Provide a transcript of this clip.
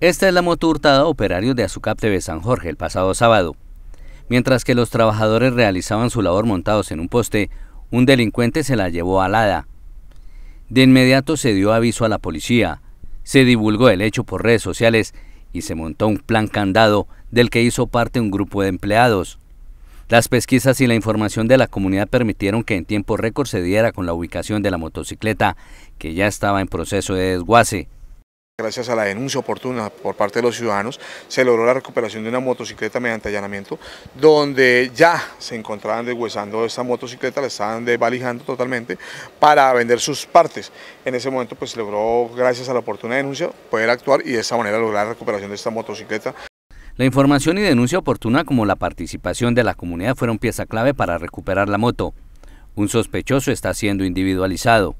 Esta es la moto hurtada a operarios de Azucap TV San Jorge el pasado sábado. Mientras que los trabajadores realizaban su labor montados en un poste, un delincuente se la llevó alada. De inmediato se dio aviso a la policía, se divulgó el hecho por redes sociales y se montó un plan candado del que hizo parte un grupo de empleados. Las pesquisas y la información de la comunidad permitieron que en tiempo récord se diera con la ubicación de la motocicleta, que ya estaba en proceso de desguace. Gracias a la denuncia oportuna por parte de los ciudadanos, se logró la recuperación de una motocicleta mediante allanamiento, donde ya se encontraban deshuesando esta motocicleta, la estaban desvalijando totalmente para vender sus partes. En ese momento, pues logró, gracias a la oportuna denuncia, poder actuar y de esa manera lograr la recuperación de esta motocicleta. La información y denuncia oportuna como la participación de la comunidad fueron pieza clave para recuperar la moto. Un sospechoso está siendo individualizado.